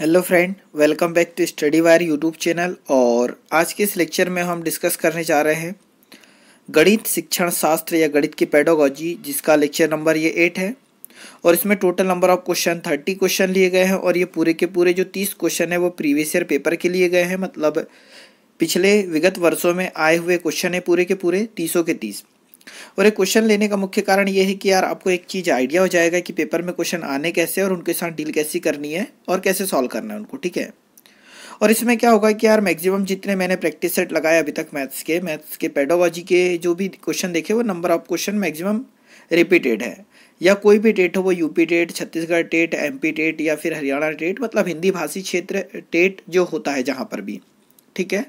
hello friend welcome back to study wire YouTube channel और आज के इस लेक्चर में हम डिस्कस करने जा रहे हैं गणित शिक्षण शास्त्र या गणित की पेडोलॉजी जिसका लेक्चर नंबर ये एट है और इसमें total number of question thirty question लिए गए हैं और ये पूरे के पूरे जो तीस क्वेश्चन है वो प्रीवियस ईयर पेपर के लिए गए हैं मतलब पिछले विगत वर्षों में आए हुए क्वेश्चन है पूरे के पूरे तीसों के तीस और एक क्वेश्चन लेने का मुख्य कारण ये है कि यार आपको एक चीज़ आइडिया हो जाएगा कि पेपर में क्वेश्चन आने कैसे और उनके साथ डील कैसी करनी है और कैसे सॉल्व करना है उनको ठीक है और इसमें क्या होगा कि यार मैक्सिमम जितने मैंने प्रैक्टिस सेट लगाए अभी तक मैथ्स के मैथ्स के पेडोलॉजी के जो भी क्वेश्चन देखे वो number of question maximum repeated है या कोई भी टेट हो वो UP TET Chhattisgarh TET MP TET या फिर हरियाणा टेट मतलब हिंदी भाषी क्षेत्र टेट जो होता है जहाँ पर भी ठीक है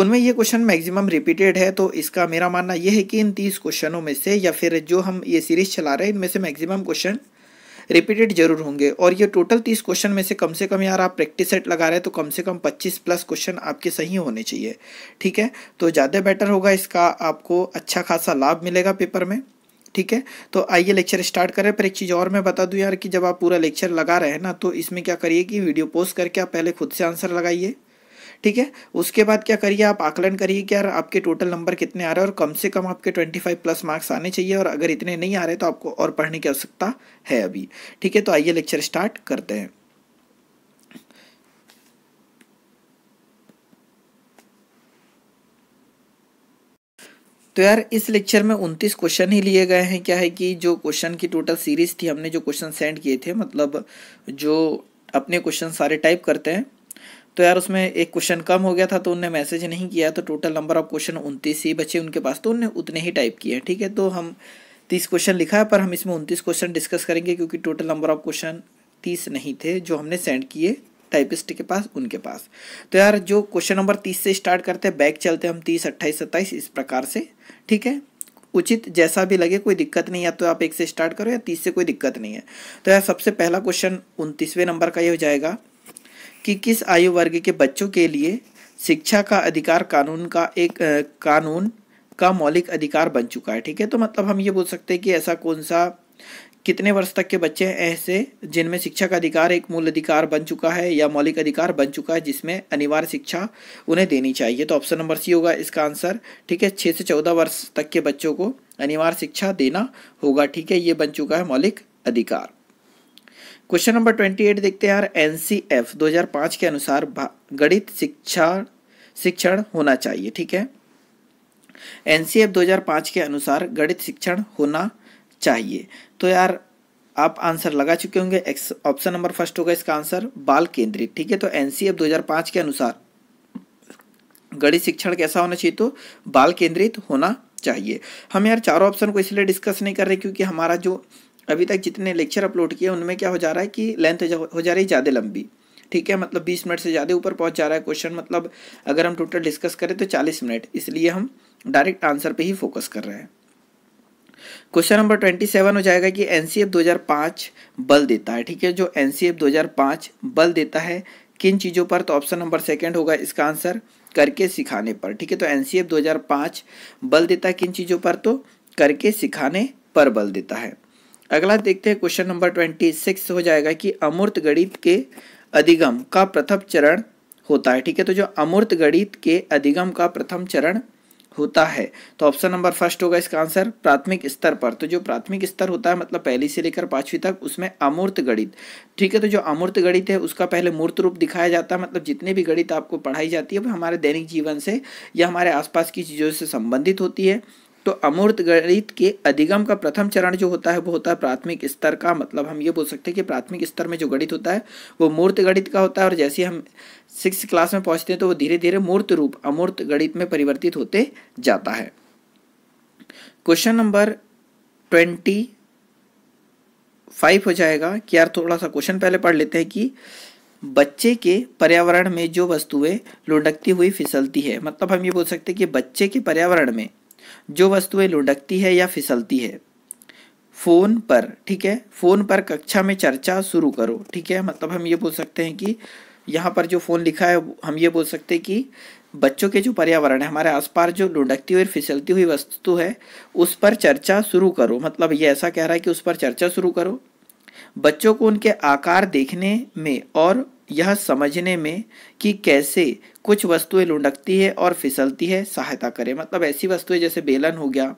उनमें ये क्वेश्चन मैक्सिमम रिपीटेड है तो इसका मेरा मानना यह है कि इन तीस क्वेश्चनों में से या फिर जो हम ये सीरीज चला रहे हैं इनमें से मैक्सिमम क्वेश्चन रिपीटेड जरूर होंगे और ये टोटल तीस क्वेश्चन में से कम से कम यार आप प्रैक्टिस सेट लगा रहे हैं तो कम से कम पच्चीस प्लस क्वेश्चन आपके सही होने चाहिए ठीक है तो ज़्यादा बेटर होगा इसका आपको अच्छा खासा लाभ मिलेगा पेपर में ठीक है तो आइए लेक्चर स्टार्ट करें पर एक चीज़ और मैं बता दूं यार कि जब आप पूरा लेक्चर लगा रहे हैं ना तो इसमें क्या करिए कि वीडियो पोस्ट करके आप पहले खुद से आंसर लगाइए ठीक है उसके बाद क्या करिए आप आकलन करिए कि यार आपके टोटल नंबर कितने आ रहे हैं और कम से कम आपके ट्वेंटी फाइव प्लस मार्क्स आने चाहिए और अगर इतने नहीं आ रहे तो आपको और पढ़ने की आवश्यकता है अभी ठीक है तो आइए लेक्चर स्टार्ट करते हैं तो यार इस लेक्चर में उनतीस क्वेश्चन ही लिए गए हैं क्या है कि जो क्वेश्चन की टोटल सीरीज थी हमने जो क्वेश्चन सेंड किए थे मतलब जो अपने क्वेश्चन सारे टाइप करते हैं तो यार उसमें एक क्वेश्चन कम हो गया था तो उनने मैसेज नहीं किया तो टोटल नंबर ऑफ क्वेश्चन उनतीस ही बचे उनके पास तो उनने उतने ही टाइप किए हैं ठीक है तो हम तीस क्वेश्चन लिखा है पर हम इसमें उनतीस क्वेश्चन डिस्कस करेंगे क्योंकि टोटल नंबर ऑफ क्वेश्चन तीस नहीं थे जो हमने सेंड किए टाइपिस्ट के पास उनके पास तो यार जो क्वेश्चन नंबर तीस से स्टार्ट करते हैं बैक चलते हम तीस अट्ठाईस सत्ताईस इस प्रकार से ठीक है उचित जैसा भी लगे कोई दिक्कत नहीं या तो आप एक से स्टार्ट करो या तीस से कोई दिक्कत नहीं है तो यार सबसे पहला क्वेश्चन उनतीसवें नंबर का ये हो जाएगा कि किस आयु वर्ग के बच्चों के लिए शिक्षा का अधिकार कानून का एक आ, कानून का मौलिक अधिकार बन चुका है ठीक है तो मतलब हम ये बोल सकते हैं कि ऐसा कौन सा कितने वर्ष तक के बच्चे हैं ऐसे जिनमें शिक्षा का अधिकार एक मूल अधिकार बन चुका है या मौलिक अधिकार बन चुका है जिसमें अनिवार्य शिक्षा उन्हें देनी चाहिए तो ऑप्शन नंबर सी होगा इसका आंसर ठीक है छः से चौदह वर्ष तक के बच्चों को अनिवार्य शिक्षा देना होगा ठीक है ये बन चुका है मौलिक अधिकार क्वेश्चन नंबर ट्वेंटी एट देखते हैं यार एन सी एफ दो हजार पांच के अनुसार गणित शिक्षा शिक्षण होना चाहिए ठीक है एन सी एफ दो हजार पांच के अनुसार गणित शिक्षण होना चाहिए तो यार आप आंसर लगा चुके होंगे ऑप्शन नंबर फर्स्ट होगा इसका आंसर बाल केंद्रित ठीक है तो एन सी एफ दो हजार पांच के अनुसार गणित शिक्षण कैसा होना चाहिए तो बाल केंद्रित होना चाहिए हम यार चारों ऑप्शन को इसलिए डिस्कस नहीं कर रहे क्योंकि हमारा जो अभी तक जितने लेक्चर अपलोड किए उनमें क्या हो जा रहा है कि लेंथ हो जा रही ज़्यादा लंबी ठीक है मतलब 20 मिनट से ज़्यादा ऊपर पहुंच जा रहा है क्वेश्चन मतलब अगर हम टोटल डिस्कस करें तो 40 मिनट इसलिए हम डायरेक्ट आंसर पे ही फोकस कर रहे हैं क्वेश्चन नंबर 27 हो जाएगा कि एन 2005 बल देता है ठीक है जो एन 2005 बल देता है किन चीज़ों पर तो ऑप्शन नंबर सेकेंड होगा इसका आंसर करके सिखाने पर ठीक है तो एन 2005 बल देता है किन चीज़ों पर तो करके सिखाने पर बल देता है अगला देखते हैं क्वेश्चन नंबर ट्वेंटी सिक्स हो जाएगा कि अमूर्त गणित के अधिगम का प्रथम चरण होता है ठीक है तो जो अमूर्त गणित के अधिगम का प्रथम चरण होता है तो ऑप्शन नंबर फर्स्ट होगा इसका आंसर प्राथमिक स्तर पर तो जो प्राथमिक स्तर होता है मतलब पहली से लेकर पांचवी तक उसमें अमूर्त गणित ठीक है तो जो अमूर्त गणित है उसका पहले मूर्त रूप दिखाया जाता है मतलब जितने भी गणित आपको पढ़ाई जाती है वो हमारे दैनिक जीवन से या हमारे आसपास की चीज़ों से संबंधित होती है तो अमूर्त गणित के अधिगम का प्रथम चरण जो होता है वो होता है प्राथमिक स्तर का मतलब हम ये बोल सकते हैं कि प्राथमिक स्तर में जो गणित होता है वो मूर्त गणित का होता है और जैसे हम सिक्स क्लास में पहुँचते हैं तो वो धीरे धीरे मूर्त रूप अमूर्त गणित में परिवर्तित होते जाता है क्वेश्चन नंबर ट्वेंटी फाइव हो जाएगा कि यार थोड़ा सा क्वेश्चन पहले पढ़ लेते हैं कि बच्चे के पर्यावरण में जो वस्तुएं लुढ़कती हुई फिसलती है मतलब हम ये बोल सकते हैं कि बच्चे के पर्यावरण में जो वस्तुएं लुढ़कती है या फिसलती है फ़ोन पर ठीक है फ़ोन पर कक्षा में चर्चा शुरू करो ठीक है मतलब हम ये बोल सकते हैं कि यहाँ पर जो फ़ोन लिखा है हम ये बोल सकते हैं कि बच्चों के जो पर्यावरण है हमारे आसपास जो लुढ़कती हुई फिसलती हुई वस्तु है उस पर चर्चा शुरू करो मतलब ये ऐसा कह रहा है कि उस पर चर्चा शुरू करो बच्चों को उनके आकार देखने में और यह समझने में कि कैसे कुछ वस्तुएं लुढ़कती है और फिसलती है सहायता करें मतलब ऐसी वस्तुएं जैसे बेलन हो गया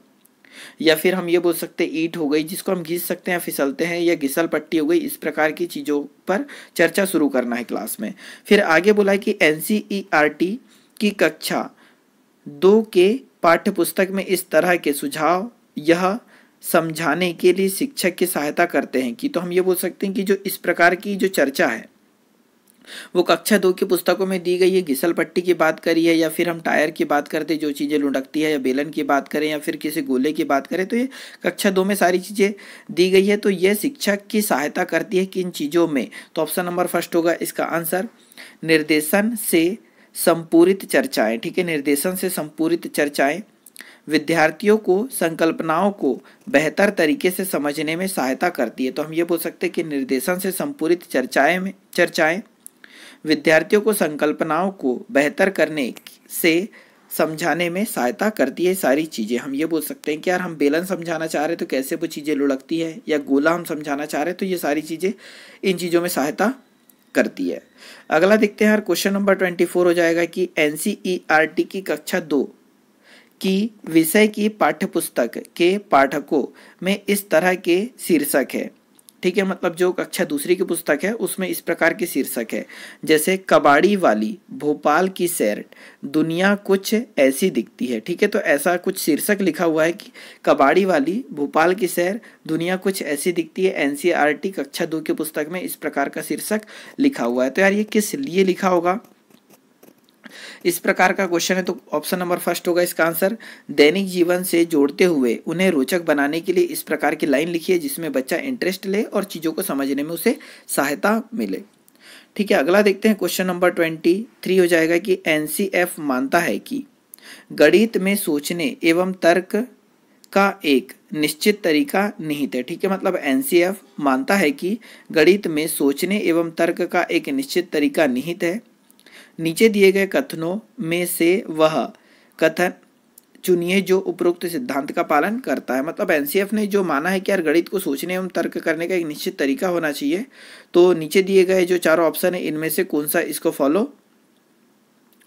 या फिर हम ये बोल सकते हैं ईट हो गई जिसको हम घिस सकते हैं फिसलते हैं या घिसल पट्टी हो गई इस प्रकार की चीज़ों पर चर्चा शुरू करना है क्लास में फिर आगे बोला कि एन e की कक्षा दो के पाठ्यपुस्तक में इस तरह के सुझाव यह समझाने के लिए शिक्षक की सहायता करते हैं कि तो हम ये बोल सकते हैं कि जो इस प्रकार की जो चर्चा है वो कक्षा दो की पुस्तकों में दी गई है घिसल पट्टी की बात करी है या फिर हम टायर की बात करते जो चीज़ें लुढ़कती है या बेलन की बात करें या फिर किसी गोले की बात करें तो ये कक्षा दो में सारी चीज़ें दी गई है तो यह शिक्षक की सहायता करती है किन चीज़ों में तो ऑप्शन नंबर फर्स्ट होगा इसका आंसर निर्देशन से संपूरित चर्चाएँ ठीक है निर्देशन से संपूरित चर्चाएँ विद्यार्थियों को संकल्पनाओं को बेहतर तरीके से समझने में सहायता करती है तो हम ये बोल सकते हैं कि निर्देशन से संपूरित चर्चाएं में चर्चाएं विद्यार्थियों को संकल्पनाओं को बेहतर करने से समझाने में सहायता करती है सारी चीज़ें हम ये बोल सकते हैं कि यार हम बेलन समझाना चाह रहे हैं तो कैसे वो चीज़ें लुढ़कती है या गोला हम समझाना चाह रहे हैं तो ये सारी चीज़ें इन चीज़ों में सहायता करती है अगला देखते हैं यार क्वेश्चन नंबर ट्वेंटी फोर हो जाएगा कि एन की कक्षा दो की विषय की पुस्तक के पाठकों में इस तरह के शीर्षक है ठीक है मतलब जो कक्षा अच्छा दूसरी की पुस्तक है उसमें इस प्रकार के शीर्षक है जैसे कबाड़ी वाली भोपाल की सैर दुनिया कुछ ऐसी दिखती है ठीक है तो ऐसा कुछ शीर्षक लिखा हुआ है कि कबाड़ी वाली भोपाल की सैर दुनिया कुछ ऐसी दिखती है एनसीईआरटी कक्षा दो की पुस्तक में इस प्रकार का शीर्षक लिखा हुआ है तो यार ये किस लिए लिखा होगा इस प्रकार का क्वेश्चन है तो ऑप्शन नंबर फर्स्ट होगा इसका आंसर दैनिक जीवन से जोड़ते हुए उन्हें रोचक बनाने के लिए इस प्रकार की लाइन लिखिए जिसमें बच्चा इंटरेस्ट ले और चीज़ों को समझने में उसे सहायता मिले ठीक है अगला देखते हैं क्वेश्चन नंबर ट्वेंटी थ्री हो जाएगा कि एन मानता है कि गणित में सोचने एवं तर्क का एक निश्चित तरीका निहित है ठीक है मतलब एनसीएफ मानता है कि गणित में सोचने एवं तर्क का एक निश्चित तरीका निहित है नीचे दिए गए कथनों में से वह कथन चुनिए जो उपरोक्त सिद्धांत का पालन करता है मतलब एनसीएफ ने जो माना है कि यार गणित को सोचने एवं तर्क करने का एक निश्चित तरीका होना चाहिए तो नीचे दिए गए जो चारों ऑप्शन है इनमें से कौन सा इसको फॉलो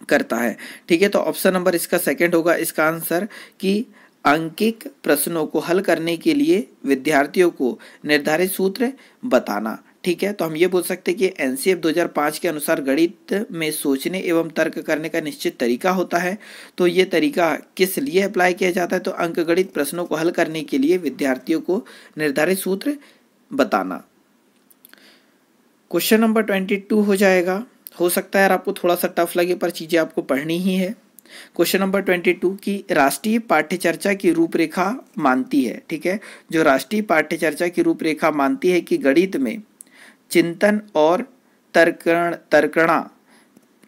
करता है ठीक है तो ऑप्शन नंबर इसका सेकंड होगा इसका आंसर कि अंकिक प्रश्नों को हल करने के लिए विद्यार्थियों को निर्धारित सूत्र बताना ठीक है तो हम ये बोल सकते हैं कि एन 2005 के अनुसार गणित में सोचने एवं तर्क करने का निश्चित तरीका होता है तो ये तरीका किस लिए अप्लाई किया जाता है तो अंकगणित प्रश्नों को हल करने के लिए विद्यार्थियों को निर्धारित सूत्र बताना क्वेश्चन नंबर ट्वेंटी टू हो जाएगा हो सकता है यार आपको थोड़ा सा टफ लगे पर चीज़ें आपको पढ़नी ही है क्वेश्चन नंबर ट्वेंटी टू की राष्ट्रीय पाठ्य चर्चा की रूपरेखा मानती है ठीक है जो राष्ट्रीय पाठ्य चर्चा की रूपरेखा मानती है कि गणित में चिंतन और तर्कण तर्कणा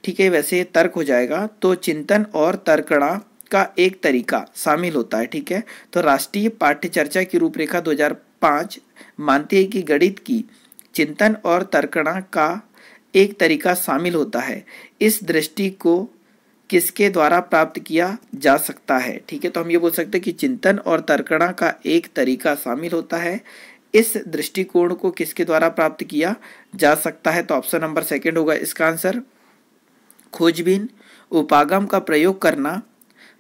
ठीक है वैसे तर्क हो जाएगा तो चिंतन और तर्कणा का एक तरीका शामिल होता है ठीक है तो राष्ट्रीय पाठ्य चर्चा की रूपरेखा 2005 मानती है कि गणित की चिंतन और तर्कणा का एक तरीका शामिल होता है इस दृष्टि को किसके द्वारा प्राप्त किया जा सकता है ठीक है तो हम ये बोल सकते हैं कि चिंतन और तर्कणा का एक तरीका शामिल होता है इस दृष्टिकोण को किसके द्वारा प्राप्त किया जा सकता है तो ऑप्शन नंबर सेकेंड होगा इसका आंसर खोजबीन उपागम का प्रयोग करना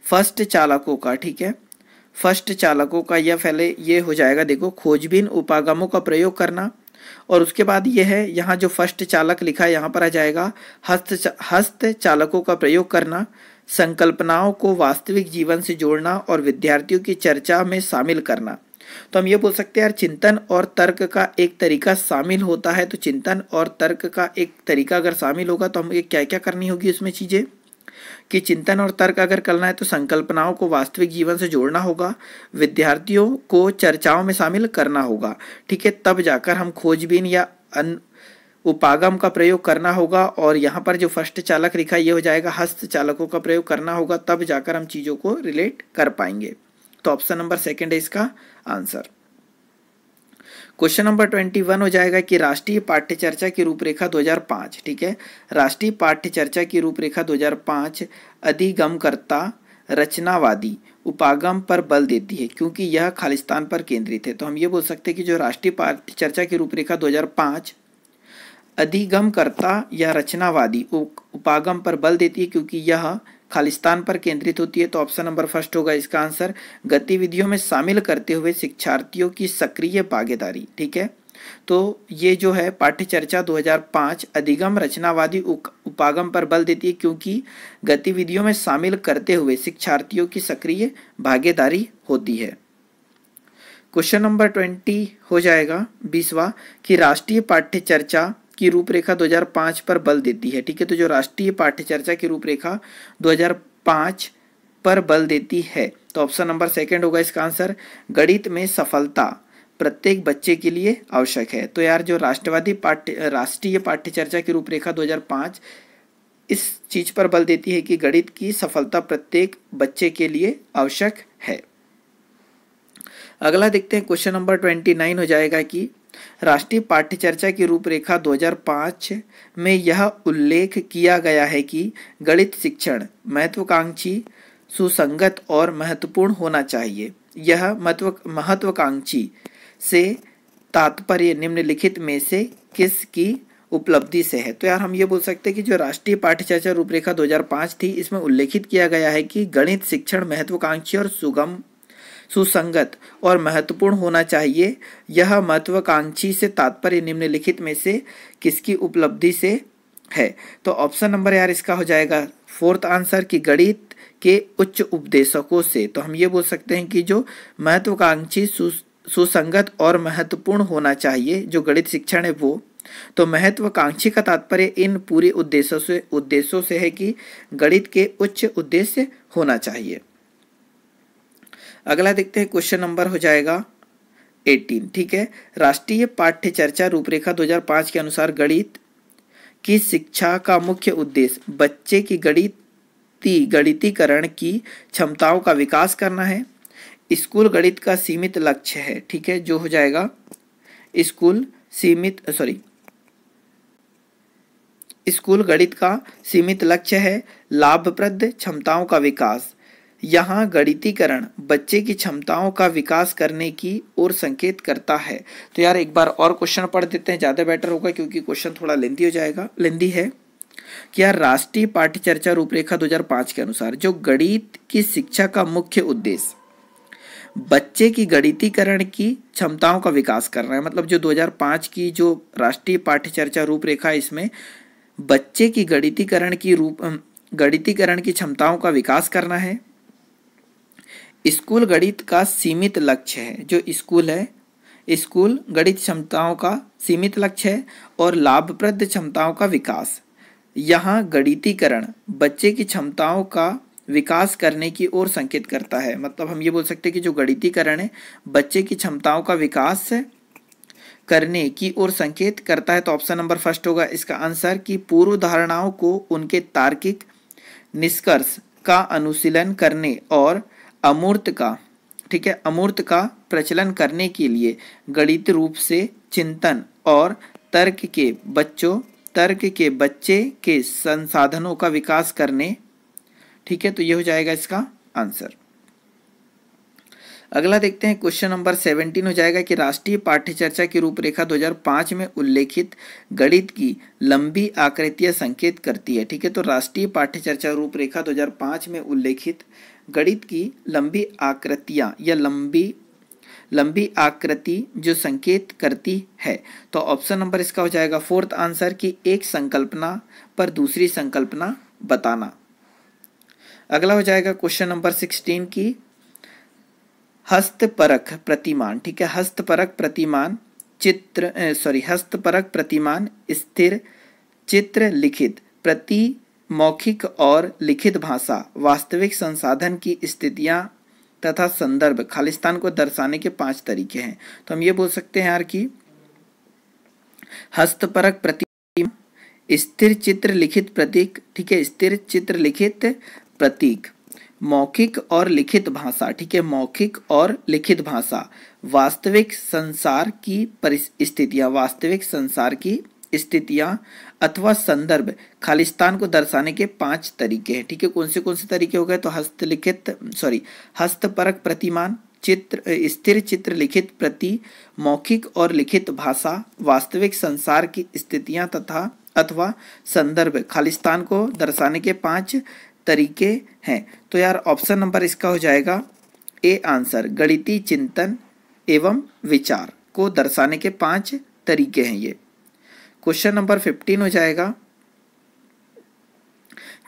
फर्स्ट चालकों का ठीक है फर्स्ट चालकों का यह पहले ये हो जाएगा देखो खोजबीन उपागमों का प्रयोग करना और उसके बाद यह है यहाँ जो फर्स्ट चालक लिखा है यहाँ पर आ जाएगा हस्त चा, हस्त चालकों का प्रयोग करना संकल्पनाओं को वास्तविक जीवन से जोड़ना और विद्यार्थियों की चर्चा में शामिल करना तो हम ये बोल सकते हैं यार चिंतन और तर्क का एक तरीका शामिल होता है तो चिंतन और तर्क का एक तरीका अगर शामिल होगा तो हमें क्या क्या करनी होगी उसमें चीज़ें कि चिंतन और तर्क अगर करना है तो संकल्पनाओं को वास्तविक जीवन से जोड़ना होगा विद्यार्थियों को चर्चाओं में शामिल करना होगा ठीक है तब जाकर हम खोजबीन या अन उपागम का प्रयोग करना होगा और यहाँ पर जो फर्स्ट चालक लिखा ये हो जाएगा हस्त चालकों का प्रयोग करना होगा तब जाकर हम चीज़ों को रिलेट कर पाएंगे तो ऑप्शन नंबर सेकेंड है इसका answer question number twenty one हो जाएगा कि राष्ट्रीय पाठ्य चर्चा की रूपरेखा 2005 ठीक है राष्ट्रीय पाठ्य चर्चा की रूपरेखा 2005 अधिगमकर्ता रचनावादी उपागम पर बल देती है क्योंकि यह खालिस्तान पर केंद्रित है तो हम ये बोल सकते हैं कि जो राष्ट्रीय पाठ्य चर्चा की रूपरेखा 2005 अधिगमकर्ता या रचनावादी उपागम पर बल देती है क्योंकि यह खालिस्तान पर केंद्रित होती है तो ऑप्शन नंबर फर्स्ट होगा इसका आंसर गतिविधियों में शामिल करते हुए शिक्षार्थियों की सक्रिय भागीदारी ठीक है तो ये जो है पाठ्य चर्चा 2005 अधिगम रचनावादी उपागम पर बल देती है क्योंकि गतिविधियों में शामिल करते हुए शिक्षार्थियों की सक्रिय भागीदारी होती है क्वेश्चन नंबर ट्वेंटी हो जाएगा बीसवा कि राष्ट्रीय पाठ्य चर्चा की रूपरेखा 2005 पर बल देती है ठीक है तो जो राष्ट्रीय पाठ्यचर्चा की रूपरेखा 2005 पर बल देती है तो ऑप्शन नंबर सेकंड होगा इसका आंसर गणित में सफलता प्रत्येक बच्चे के लिए आवश्यक है तो यार जो राष्ट्रवादी पाठ्य राष्ट्रीय पाठ्यचर्चा की रूपरेखा दो इस चीज पर बल देती है कि गणित की सफलता प्रत्येक बच्चे के लिए आवश्यक है अगला देखते हैं क्वेश्चन नंबर ट्वेंटी नाइन हो जाएगा कि राष्ट्रीय पाठ्य चर्चा की रूपरेखा 2005 में यह उल्लेख किया गया है कि गणित शिक्षण महत्वाकांक्षी सुसंगत और महत्वपूर्ण होना चाहिए यह महत्व महत्वाकांक्षी से तात्पर्य निम्नलिखित में से किस की उपलब्धि से है तो यार हम ये बोल सकते हैं कि जो राष्ट्रीय पाठ्य चर्चा रूपरेखा 2005 थी इसमें उल्लेखित किया गया है कि गणित शिक्षण महत्वाकांक्षी और सुगम सुसंगत और महत्वपूर्ण होना चाहिए यह महत्वाकांक्षी से तात्पर्य निम्नलिखित में से किसकी उपलब्धि से है तो ऑप्शन नंबर यार इसका हो जाएगा फोर्थ आंसर कि गणित के उच्च उपदेशकों से तो हम ये बोल सकते हैं कि जो महत्वाकांक्षी सुसंगत और महत्वपूर्ण होना चाहिए जो गणित शिक्षण है वो तो महत्वाकांक्षी का तात्पर्य इन पूरे उद्देश्यों से उद्देश्यों से है कि गणित के उच्च उद्देश्य होना चाहिए अगला देखते हैं क्वेश्चन नंबर हो जाएगा 18 ठीक है राष्ट्रीय पाठ्य चर्चा रूपरेखा 2005 के अनुसार गणित की शिक्षा का मुख्य उद्देश्य बच्चे की गणिती गणितीकरण की क्षमताओं का विकास करना है स्कूल गणित का सीमित लक्ष्य है ठीक है जो हो जाएगा स्कूल सीमित सॉरी स्कूल गणित का सीमित लक्ष्य है लाभप्रद क्षमताओं का विकास यहाँ गणितीकरण बच्चे की क्षमताओं का विकास करने की ओर संकेत करता है तो यार एक बार और क्वेश्चन पढ़ देते हैं ज़्यादा बेटर होगा क्योंकि क्वेश्चन थोड़ा लेंदी हो जाएगा लेंदी है कि यार राष्ट्रीय पाठ्यचर्चा रूपरेखा 2005 के अनुसार जो गणित की शिक्षा का मुख्य उद्देश्य बच्चे की गणितीकरण की क्षमताओं का विकास करना है मतलब जो 2005 की जो राष्ट्रीय पाठ्यचर्चा रूपरेखा इसमें बच्चे की गणितीकरण की रूप गणितीकरण की क्षमताओं का विकास करना है स्कूल गणित का सीमित लक्ष्य है जो स्कूल है स्कूल गणित क्षमताओं का सीमित लक्ष्य है और लाभप्रद क्षमताओं का विकास यहाँ गणितीकरण बच्चे की क्षमताओं का विकास करने की ओर संकेत करता है मतलब हम ये बोल सकते हैं कि जो गणितीकरण है बच्चे की क्षमताओं का विकास करने की ओर संकेत करता है तो ऑप्शन नंबर फर्स्ट होगा इसका आंसर कि पूर्व धारणाओं को उनके तार्किक निष्कर्ष का अनुशीलन करने और अमूर्त का ठीक है अमूर्त का प्रचलन करने के लिए गणित रूप से चिंतन और तर्क के बच्चों तर्क के बच्चे के संसाधनों का विकास करने ठीक है तो ये हो जाएगा इसका आंसर अगला देखते हैं क्वेश्चन नंबर सेवनटीन हो जाएगा कि राष्ट्रीय पाठ्य चर्चा की रूपरेखा 2005 में उल्लेखित गणित की लंबी आकृतियां संकेत करती है ठीक है तो राष्ट्रीय पाठ्य चर्चा रूपरेखा 2005 में उल्लेखित गणित की लंबी आकृतियां या लंबी लंबी आकृति जो संकेत करती है तो ऑप्शन नंबर इसका हो जाएगा फोर्थ आंसर कि एक संकल्पना पर दूसरी संकल्पना बताना अगला हो जाएगा क्वेश्चन नंबर सिक्सटीन की हस्तपरक प्रतिमान ठीक है हस्तपरक प्रतिमान चित्र सॉरी हस्तपरक प्रतिमान स्थिर चित्र लिखित प्रति मौखिक और लिखित भाषा वास्तविक संसाधन की स्थितियाँ तथा संदर्भ खालिस्तान को दर्शाने के पांच तरीके हैं तो हम ये बोल सकते हैं यार कि हस्तपरक प्रतीक स्थिर चित्र लिखित प्रतीक ठीक है स्थिर चित्र लिखित प्रतीक मौखिक और लिखित भाषा ठीक है मौखिक और लिखित भाषा वास्तविक संसार की परिस्थितियाँ वास्तविक संसार की स्थितियां अथवा संदर्भ खालिस्तान को दर्शाने के पांच तरीके हैं ठीक है कौन से कौन से तरीके हो गए तो हस्तलिखित सॉरी हस्तपरक प्रतिमान चित्र स्थिर चित्र लिखित प्रति मौखिक और लिखित भाषा वास्तविक संसार की स्थितियां तथा अथवा संदर्भ खालिस्तान को दर्शाने के पांच तरीके हैं तो यार ऑप्शन नंबर इसका हो जाएगा ए आंसर गणितीय चिंतन एवं विचार को दर्शाने के पांच तरीके हैं ये क्वेश्चन नंबर फिफ्टीन हो जाएगा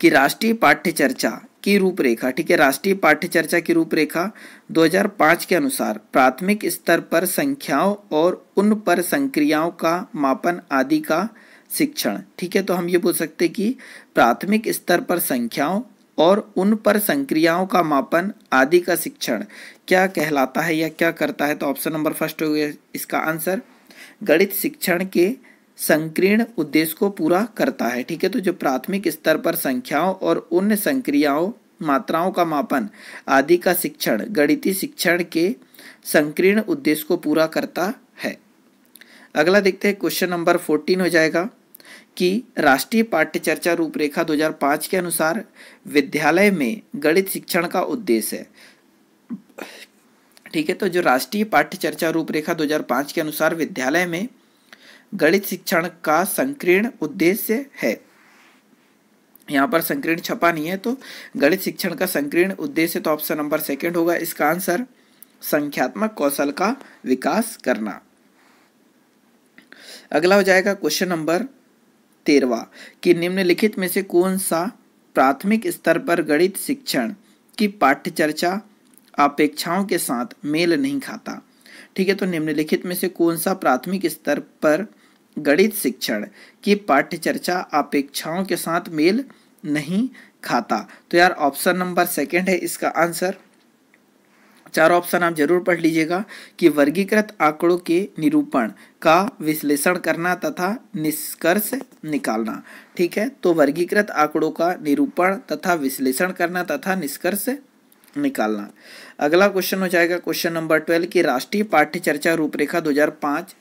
कि राष्ट्रीय पाठ्य चर्चा की रूपरेखा ठीक है राष्ट्रीय पाठ्य चर्चा की रूपरेखा 2005 के अनुसार प्राथमिक स्तर पर संख्याओं और उन पर संक्रियाओं का मापन आदि का शिक्षण ठीक है तो हम ये बोल सकते कि प्राथमिक स्तर पर संख्याओं और उन पर संक्रियाओं का मापन आदि का शिक्षण क्या कहलाता है या क्या करता है तो ऑप्शन नंबर फर्स्ट हो गया इसका आंसर गणित शिक्षण के संकीर्ण उद्देश्य को पूरा करता है ठीक है तो जो प्राथमिक स्तर पर संख्याओं और उन संक्रियाओं मात्राओं का मापन आदि का शिक्षण गणितीय शिक्षण के संकीर्ण उद्देश्य को पूरा करता है अगला देखते हैं क्वेश्चन नंबर फोर्टीन हो जाएगा कि राष्ट्रीय पाठ्य चर्चा रूपरेखा 2005 के अनुसार विद्यालय में गणित शिक्षण का उद्देश्य है ठीक है तो जो राष्ट्रीय पाठ्य चर्चा रूपरेखा 2005 के अनुसार विद्यालय में गणित शिक्षण का संकीर्ण उद्देश्य है यहाँ पर संकीर्ण छपा नहीं है तो गणित शिक्षण का संकीर्ण उद्देश्य तो ऑप्शन नंबर सेकंड होगा इसका आंसर संख्यात्मक कौशल का विकास करना अगला हो जाएगा क्वेश्चन नंबर तेरवा कि निम्नलिखित में से कौन सा प्राथमिक स्तर पर गणित शिक्षण की पाठ्य चर्चा अपेक्षाओं के साथ मेल नहीं खाता ठीक है तो निम्नलिखित में से कौन सा प्राथमिक स्तर पर गणित शिक्षण की पाठ्यचर्चा अपेक्षाओं के साथ मेल नहीं खाता तो यार ऑप्शन नंबर सेकंड है इसका आंसर चार ऑप्शन आप जरूर पढ़ लीजिएगा कि वर्गीकृत आंकड़ों के निरूपण का विश्लेषण करना तथा निष्कर्ष निकालना ठीक है तो वर्गीकृत आंकड़ों का निरूपण तथा विश्लेषण करना तथा निष्कर्ष निकालना अगला क्वेश्चन हो जाएगा क्वेश्चन नंबर ट्वेल्व की राष्ट्रीय पाठ्य चर्चा रूपरेखा 2005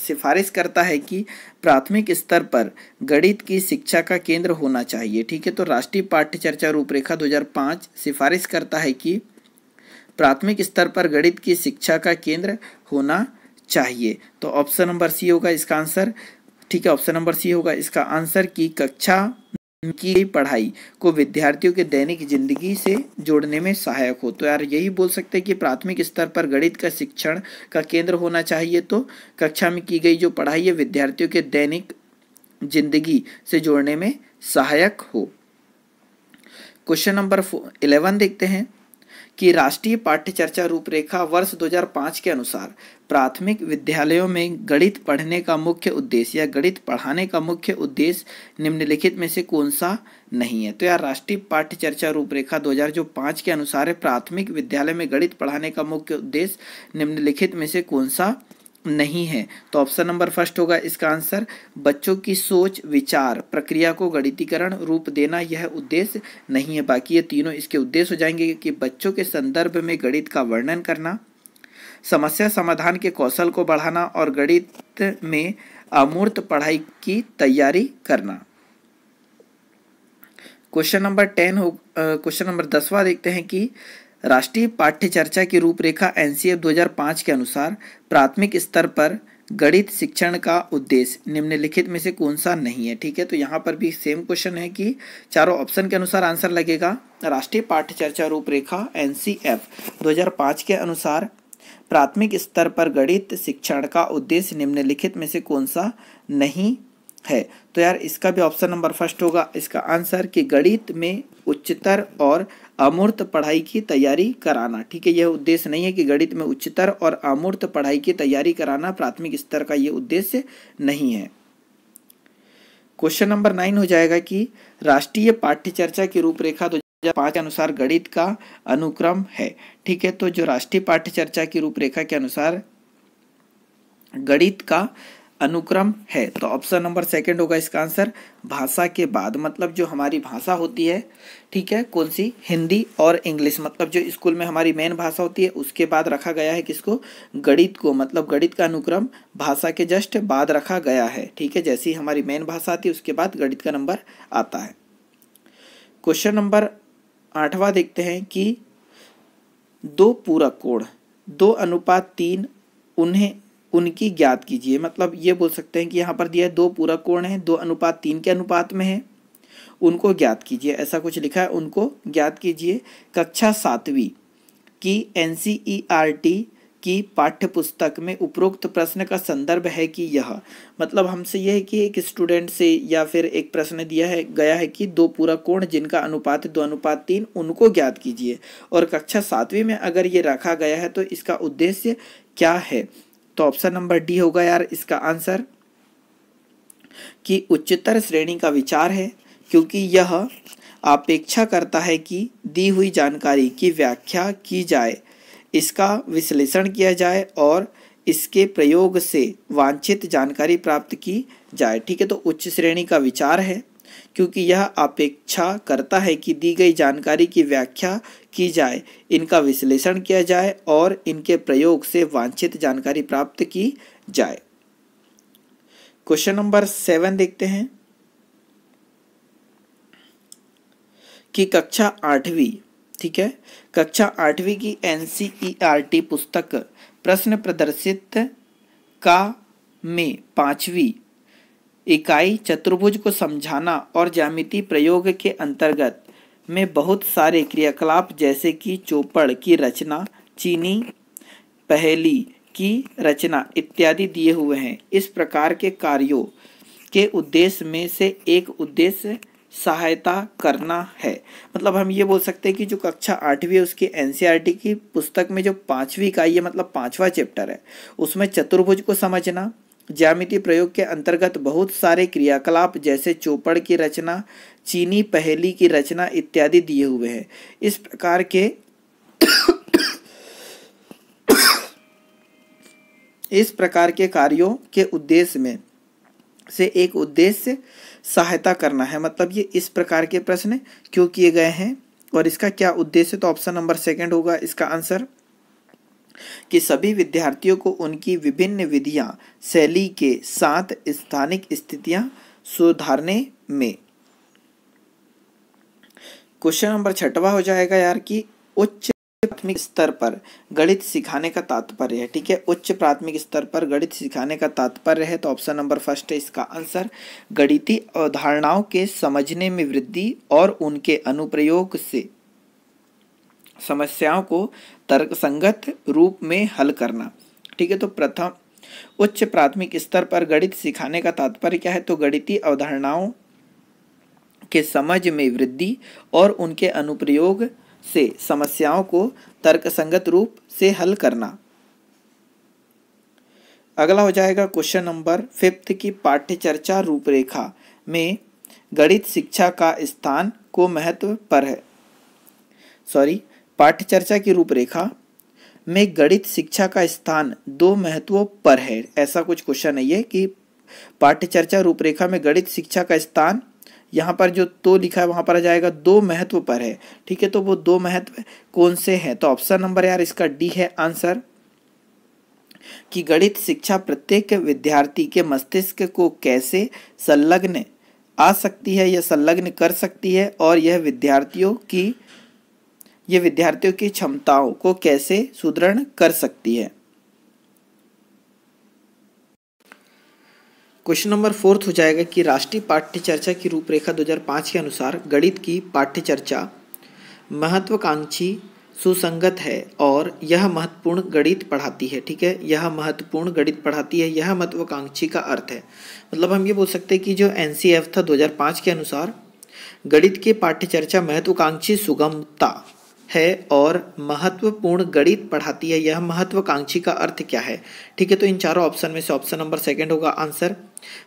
सिफारिश करता है कि प्राथमिक स्तर पर गणित की शिक्षा का केंद्र होना चाहिए ठीक है तो राष्ट्रीय पाठ्य चर्चा रूपरेखा 2005 सिफारिश करता है कि प्राथमिक स्तर पर गणित की शिक्षा का केंद्र होना चाहिए तो ऑप्शन नंबर सी होगा इसका आंसर ठीक है ऑप्शन नंबर सी होगा इसका आंसर कि कक्षा की पढ़ाई को विद्यार्थियों के दैनिक जिंदगी से जोड़ने में सहायक हो तो यार यही बोल सकते हैं कि प्राथमिक स्तर पर गणित का शिक्षण का केंद्र होना चाहिए तो कक्षा में की गई जो पढ़ाई है विद्यार्थियों के दैनिक जिंदगी से जोड़ने में सहायक हो क्वेश्चन नंबर इलेवन देखते हैं कि राष्ट्रीय चर्चा रूपरेखा वर्ष 2005 के अनुसार प्राथमिक विद्यालयों में गणित पढ़ने का मुख्य उद्देश्य या गणित पढ़ाने का मुख्य उद्देश्य निम्नलिखित में से कौन सा नहीं है तो यार राष्ट्रीय पाठ्य चर्चा रूपरेखा दो 2005 के अनुसार प्राथमिक विद्यालय में गणित पढ़ाने का मुख्य उद्देश्य निम्नलिखित में से कौन सा नहीं है तो ऑप्शन नंबर फर्स्ट होगा इसका आंसर बच्चों की सोच विचार प्रक्रिया को गणितीकरण रूप देना यह उद्देश्य नहीं है बाकी ये तीनों इसके उद्देश्य हो जाएंगे कि बच्चों के संदर्भ में गणित का वर्णन करना समस्या समाधान के कौशल को बढ़ाना और गणित में अमूर्त पढ़ाई की तैयारी करना क्वेश्चन नंबर टेन हो क्वेश्चन नंबर दसवा देखते हैं कि राष्ट्रीय पाठ्य चर्चा की रूपरेखा एन 2005 के अनुसार प्राथमिक स्तर पर गणित शिक्षण का उद्देश्य निम्नलिखित में से कौन सा नहीं है ठीक है तो यहाँ पर भी सेम क्वेश्चन है कि चारों ऑप्शन के अनुसार आंसर लगेगा राष्ट्रीय पाठ्य चर्चा रूपरेखा एन 2005 के अनुसार प्राथमिक स्तर पर गणित शिक्षण का उद्देश्य निम्नलिखित में से कौन सा नहीं है तो यार इसका भी ऑप्शन नंबर फर्स्ट होगा इसका आंसर कि गणित में उच्चतर और अमूर्त पढ़ाई की तैयारी कराना ठीक है यह उद्देश्य नहीं है कि गणित में उच्चतर और अमूर्त पढ़ाई की तैयारी कराना प्राथमिक स्तर का ये उद्देश्य नहीं है क्वेश्चन नंबर नाइन हो जाएगा कि राष्ट्रीय पाठ्य चर्चा की रूपरेखा दो पाँच के अनुसार गणित का अनुक्रम है ठीक है तो जो राष्ट्रीय पाठ्य चर्चा की रूपरेखा के अनुसार गणित का अनुक्रम है तो ऑप्शन नंबर सेकंड होगा इसका आंसर भाषा के बाद मतलब जो हमारी भाषा होती है ठीक है कौन सी हिंदी और इंग्लिश मतलब जो स्कूल में हमारी मेन भाषा होती है उसके बाद रखा गया है किसको गणित को मतलब गणित का अनुक्रम भाषा के जस्ट बाद रखा गया है ठीक है जैसी हमारी मेन भाषा आती है उसके बाद गणित का नंबर आता है क्वेश्चन नंबर आठवा देखते हैं कि दो पूरक कोण दो अनुपात तीन उन्हें उनकी ज्ञात कीजिए मतलब ये बोल सकते हैं कि यहाँ पर दिया है दो पूरक कोण है दो अनुपात तीन के अनुपात में है उनको ज्ञात कीजिए ऐसा कुछ लिखा है उनको ज्ञात कीजिए कक्षा सातवीं की एन e की पाठ्य पुस्तक में उपरोक्त प्रश्न का संदर्भ है कि यह मतलब हमसे यह है कि एक स्टूडेंट से या फिर एक प्रश्न दिया है गया है कि दो पूरा कोण जिनका अनुपात दो अनुपात तीन उनको ज्ञात कीजिए और कक्षा सातवीं में अगर ये रखा गया है तो इसका उद्देश्य क्या है तो ऑप्शन नंबर डी होगा यार इसका आंसर कि उच्चतर श्रेणी का विचार है क्योंकि यह अपेक्षा करता है कि दी हुई जानकारी की व्याख्या की जाए इसका विश्लेषण किया जाए और इसके प्रयोग से वांछित जानकारी प्राप्त की जाए ठीक है तो उच्च श्रेणी का विचार है क्योंकि यह अपेक्षा करता है कि दी गई जानकारी की व्याख्या की जाए इनका विश्लेषण किया जाए और इनके प्रयोग से वांछित जानकारी प्राप्त की जाए क्वेश्चन नंबर सेवन देखते हैं कि कक्षा आठवीं ठीक है कक्षा आठवीं की एनसीईआरटी e पुस्तक प्रश्न प्रदर्शित का में पांचवी इकाई चतुर्भुज को समझाना और ज्यामिति प्रयोग के अंतर्गत में बहुत सारे क्रियाकलाप जैसे कि चोपड़ की रचना चीनी पहेली की रचना इत्यादि दिए हुए हैं इस प्रकार के कार्यों के उद्देश्य में से एक उद्देश्य सहायता करना है मतलब हम ये बोल सकते हैं कि जो कक्षा आठवीं है उसकी एन e की पुस्तक में जो पाँचवीं इकाई है मतलब पाँचवा चैप्टर है उसमें चतुर्भुज को समझना ज्यामिति प्रयोग के अंतर्गत बहुत सारे क्रियाकलाप जैसे चौपड़ की रचना चीनी पहेली की रचना इत्यादि दिए हुए हैं इस प्रकार के इस प्रकार के कार्यों के उद्देश्य में से एक उद्देश्य सहायता करना है मतलब ये इस प्रकार के प्रश्न क्यों किए गए हैं और इसका क्या उद्देश्य तो ऑप्शन नंबर सेकंड होगा इसका आंसर कि सभी विद्यार्थियों को उनकी विभिन्न विधियां शैली के साथ स्थानिक स्थितियां सुधारने में क्वेश्चन नंबर छठवा हो जाएगा यार कि उच्च प्राथमिक स्तर पर गणित सिखाने का तात्पर्य है ठीक है उच्च प्राथमिक स्तर पर गणित सिखाने का तात्पर्य है तो ऑप्शन नंबर फर्स्ट है इसका आंसर गणितीय अवधारणाओं के समझने में वृद्धि और उनके अनुप्रयोग से समस्याओं को तर्कसंगत रूप में हल करना ठीक है तो प्रथम उच्च प्राथमिक स्तर पर गणित सिखाने का तात्पर्य क्या है तो गणितीय अवधारणाओं के समझ में वृद्धि और उनके अनुप्रयोग से समस्याओं को तर्कसंगत रूप से हल करना अगला हो जाएगा क्वेश्चन नंबर फिफ्थ की पाठ्य चर्चा रूपरेखा में गणित शिक्षा का स्थान को महत्व पर है सॉरी पाठ्य चर्चा की रूपरेखा में गणित शिक्षा का स्थान दो महत्व पर है ऐसा कुछ क्वेश्चन है ये कि पाठ्य चर्चा रूपरेखा में गणित शिक्षा का स्थान यहाँ पर जो तो लिखा है वहाँ पर आ जाएगा दो महत्व पर है ठीक है तो वो दो महत्व कौन से हैं तो ऑप्शन नंबर यार इसका डी है आंसर कि गणित शिक्षा प्रत्येक विद्यार्थी के मस्तिष्क को कैसे संलग्न आ सकती है या संलग्न कर सकती है और यह विद्यार्थियों की ये विद्यार्थियों की क्षमताओं को कैसे सुदृढ़ कर सकती है क्वेश्चन नंबर फोर्थ हो जाएगा कि राष्ट्रीय पाठ्य चर्चा की रूपरेखा 2005 के अनुसार गणित की पाठ्य चर्चा महत्वाकांक्षी सुसंगत है और यह महत्वपूर्ण गणित पढ़ाती है ठीक है यह महत्वपूर्ण गणित पढ़ाती है यह महत्वाकांक्षी का अर्थ है मतलब हम ये बोल सकते हैं कि जो एन था 2005 के अनुसार गणित के पाठ्य चर्चा महत्वाकांक्षी सुगमता है और महत्वपूर्ण गणित पढ़ाती है यह महत्वाकांक्षी का अर्थ क्या है ठीक है तो इन चारों ऑप्शन में से ऑप्शन नंबर सेकंड होगा आंसर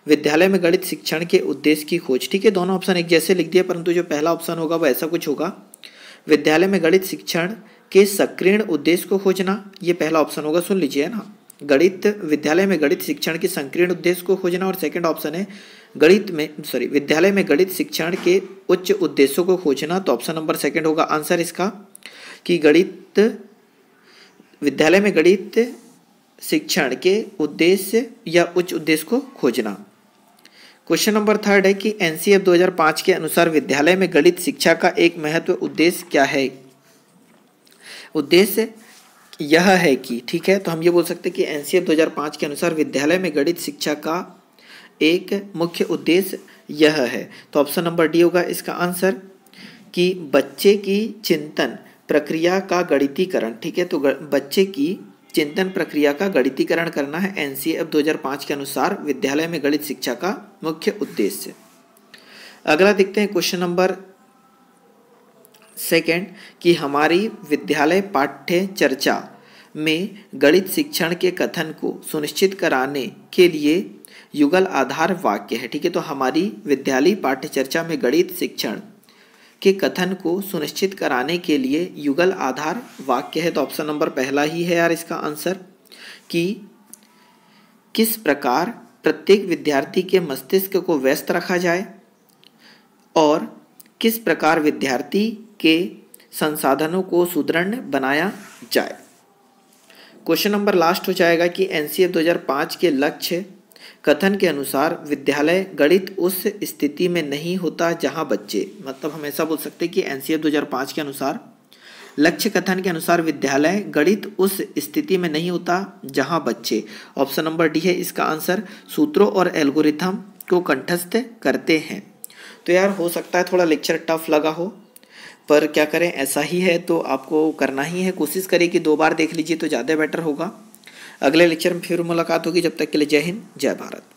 विद्यालय में गणित शिक्षण के उद्देश्य की खोज ठीक है दोनों ऑप्शन एक जैसे लिख दिया परंतु जो पहला ऑप्शन होगा वह ऐसा कुछ होगा विद्यालय में गणित शिक्षण के सक्रियण उद्देश्य को खोजना ये पहला ऑप्शन होगा सुन लीजिए ना गणित विद्यालय में गणित शिक्षण के संकीर्ण उद्देश्य को खोजना और सेकंड ऑप्शन है गणित में सॉरी विद्यालय में गणित शिक्षण के उच्च उद्देश्यों को खोजना तो ऑप्शन नंबर सेकंड होगा आंसर इसका कि गणित विद्यालय में गणित शिक्षण के उद्देश्य या उच्च उद्देश्य को खोजना क्वेश्चन नंबर थर्ड है कि एनसीएफ 2005 के अनुसार विद्यालय में गणित शिक्षा का एक महत्व उद्देश्य क्या है उद्देश्य यह है कि ठीक है तो हम ये बोल सकते हैं कि एनसीएफ 2005 के अनुसार विद्यालय में गणित शिक्षा का एक मुख्य उद्देश्य यह है तो ऑप्शन नंबर डी होगा इसका आंसर कि बच्चे की चिंतन प्रक्रिया का गणितीकरण ठीक है तो बच्चे की चिंतन प्रक्रिया का गणितीकरण करना है एन सी एफ के अनुसार विद्यालय में गणित शिक्षा का मुख्य उद्देश्य अगला देखते हैं क्वेश्चन नंबर सेकंड कि हमारी विद्यालय पाठ्य चर्चा में गणित शिक्षण के कथन को सुनिश्चित कराने के लिए युगल आधार वाक्य है ठीक है तो हमारी विद्यालय पाठ्य चर्चा में गणित शिक्षण के कथन को सुनिश्चित कराने के लिए युगल आधार वाक्य है तो ऑप्शन नंबर पहला ही है यार इसका आंसर कि किस प्रकार प्रत्येक विद्यार्थी के मस्तिष्क को व्यस्त रखा जाए और किस प्रकार विद्यार्थी के संसाधनों को सुदृढ़ बनाया जाए क्वेश्चन नंबर लास्ट हो जाएगा कि एन 2005 के लक्ष्य कथन के अनुसार विद्यालय गणित उस स्थिति में नहीं होता जहां बच्चे मतलब हम ऐसा बोल सकते कि एन 2005 के अनुसार लक्ष्य कथन के अनुसार विद्यालय गणित उस स्थिति में नहीं होता जहां बच्चे ऑप्शन नंबर डी है इसका आंसर सूत्रों और एल्गोरिथम को कंठस्थ करते हैं तो यार हो सकता है थोड़ा लेक्चर टफ लगा हो पर क्या करें ऐसा ही है तो आपको करना ही है कोशिश करें कि दो बार देख लीजिए तो ज़्यादा बेटर होगा अगले लेक्चर में फिर मुलाकात होगी जब तक के लिए जय हिंद जय भारत